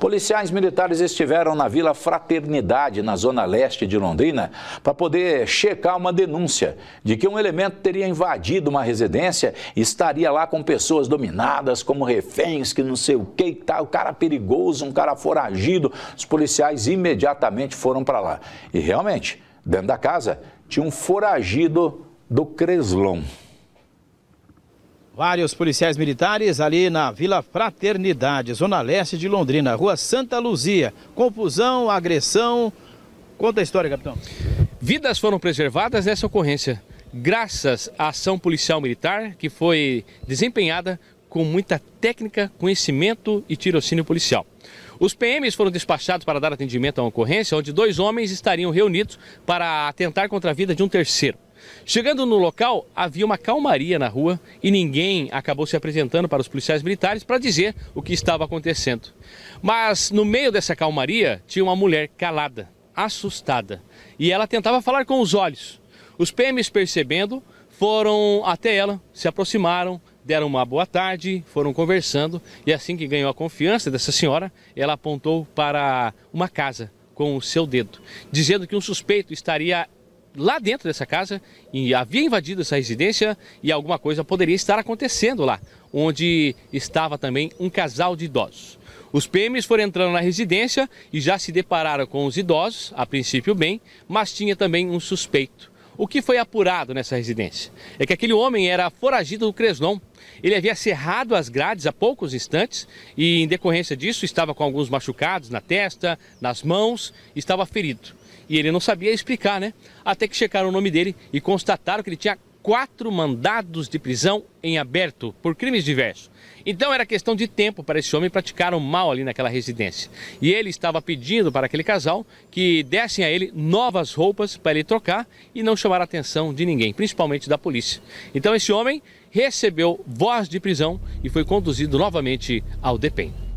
Policiais militares estiveram na Vila Fraternidade, na zona leste de Londrina, para poder checar uma denúncia de que um elemento teria invadido uma residência e estaria lá com pessoas dominadas, como reféns, que não sei o que, tal, um cara perigoso, um cara foragido. Os policiais imediatamente foram para lá. E realmente, dentro da casa, tinha um foragido do Creslon. Vários policiais militares ali na Vila Fraternidade, zona leste de Londrina, rua Santa Luzia. Confusão, agressão. Conta a história, capitão. Vidas foram preservadas nessa ocorrência, graças à ação policial militar que foi desempenhada com muita técnica, conhecimento e tirocínio policial. Os PMs foram despachados para dar atendimento à ocorrência, onde dois homens estariam reunidos para atentar contra a vida de um terceiro. Chegando no local, havia uma calmaria na rua e ninguém acabou se apresentando para os policiais militares para dizer o que estava acontecendo. Mas no meio dessa calmaria tinha uma mulher calada, assustada, e ela tentava falar com os olhos. Os PMs percebendo foram até ela, se aproximaram, deram uma boa tarde, foram conversando e assim que ganhou a confiança dessa senhora, ela apontou para uma casa com o seu dedo, dizendo que um suspeito estaria lá dentro dessa casa e havia invadido essa residência e alguma coisa poderia estar acontecendo lá, onde estava também um casal de idosos. Os PMs foram entrando na residência e já se depararam com os idosos, a princípio bem, mas tinha também um suspeito. O que foi apurado nessa residência é que aquele homem era foragido do Creslon. Ele havia cerrado as grades há poucos instantes e, em decorrência disso, estava com alguns machucados na testa, nas mãos, estava ferido. E ele não sabia explicar, né? Até que checaram o nome dele e constataram que ele tinha quatro mandados de prisão em aberto por crimes diversos. Então era questão de tempo para esse homem praticar um mal ali naquela residência. E ele estava pedindo para aquele casal que dessem a ele novas roupas para ele trocar e não chamar a atenção de ninguém, principalmente da polícia. Então esse homem recebeu voz de prisão e foi conduzido novamente ao DEPEN.